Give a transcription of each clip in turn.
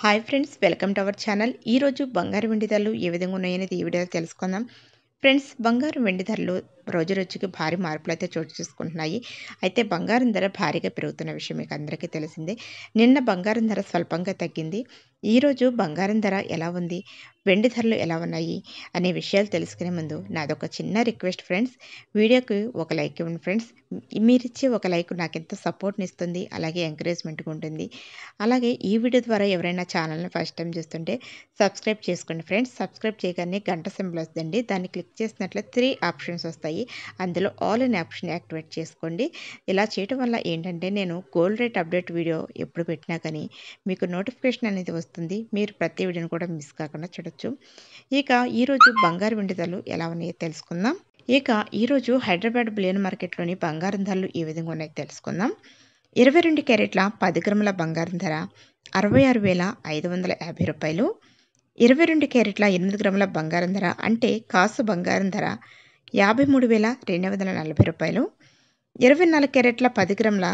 hi friends welcome to our channel ఈరోజు బంగారు వెండి ధరలు ఏ విధంగా ఉన్నాయనేది ఈ వీడియోలో తెలుసుకుందాం ఫ్రెండ్స్ బంగారు వెండి ధరలు రోజు రోజుకి భారీ మార్పులు అయితే చోటు చేసుకుంటున్నాయి అయితే బంగారం ధర భారీగా పెరుగుతున్న విషయం మీకు అందరికీ తెలిసిందే నిన్న బంగారం ధర స్వల్పంగా తగ్గింది ఈరోజు బంగారం ధర ఎలా ఉంది వెండి ధరలు ఎలా ఉన్నాయి అనే విషయాలు తెలుసుకునే ముందు నాదొక చిన్న రిక్వెస్ట్ ఫ్రెండ్స్ వీడియోకి ఒక లైక్ ఇవ్వండి ఫ్రెండ్స్ మీరిచ్చే ఒక లైక్ నాకు ఎంత సపోర్ట్ని ఇస్తుంది అలాగే ఎంకరేజ్మెంట్గా ఉంటుంది అలాగే ఈ వీడియో ద్వారా ఎవరైనా ఛానల్ని ఫస్ట్ టైం చూస్తుంటే సబ్స్క్రైబ్ చేసుకోండి ఫ్రెండ్స్ సబ్స్క్రైబ్ చేయగానే గంట సింబల్ వస్తుందండి దాన్ని క్లిక్ చేసినట్లే త్రీ ఆప్షన్స్ వస్తాయి అందులో ఆల్ అండ్ ఆప్షన్ యాక్టివేట్ చేసుకోండి ఇలా చేయటం వల్ల ఏంటంటే నేను గోల్డ్ రేట్ అప్డేట్ వీడియో ఎప్పుడు పెట్టినా కానీ మీకు నోటిఫికేషన్ అనేది వస్తుంది మీరు ప్రతి వీడియోని కూడా మిస్ కాకుండా చూడొచ్చు ఇక ఈరోజు బంగారు వెండి ధరలు ఎలా ఉన్నాయో తెలుసుకుందాం ఇక ఈరోజు హైదరాబాద్ బిలియన్ మార్కెట్లోని బంగారం ధరలు ఏ విధంగా ఉన్నాయో తెలుసుకుందాం ఇరవై రెండు క్యారెట్ల పది గ్రాముల బంగారం ధర అరవై ఆరు వేల ఐదు వందల యాభై రూపాయలు ఇరవై రెండు క్యారెట్ల ఎనిమిది గ్రాముల బంగారం ధర అంటే కాసు బంగారం ధర యాభై మూడు వేల రెండు వందల నలభై రూపాయలు ఇరవై నాలుగు క్యారెట్ల పది గ్రాముల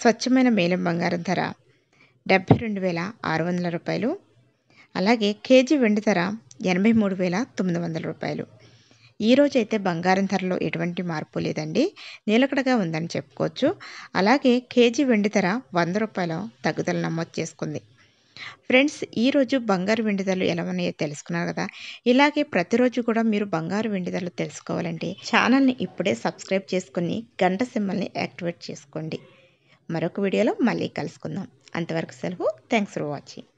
స్వచ్ఛమైన మేలం బంగారం ధర డెబ్బై రెండు వేల ఆరు వందల రూపాయలు అలాగే కేజీ వెండి ధర ఎనభై మూడు వేల తొమ్మిది వందల రూపాయలు ఈరోజు అయితే బంగారం ధరలో ఎటువంటి మార్పు లేదండి నిలకడగా ఉందని చెప్పుకోవచ్చు అలాగే కేజీ వెండి ధర వంద రూపాయల తగ్గుదల నమోదు చేసుకుంది ఫ్రెండ్స్ ఈరోజు బంగారు వెండిదలు ఎలా ఉన్నాయో తెలుసుకున్నారు కదా ఇలాగే ప్రతిరోజు కూడా మీరు బంగారు వెండిదలు తెలుసుకోవాలంటే ఛానల్ని ఇప్పుడే సబ్స్క్రైబ్ చేసుకుని గంట సింబల్ని యాక్టివేట్ చేసుకోండి మరొక వీడియోలో మళ్ళీ కలుసుకుందాం అంతవరకు సెలవు థ్యాంక్స్ ఫర్ వాచింగ్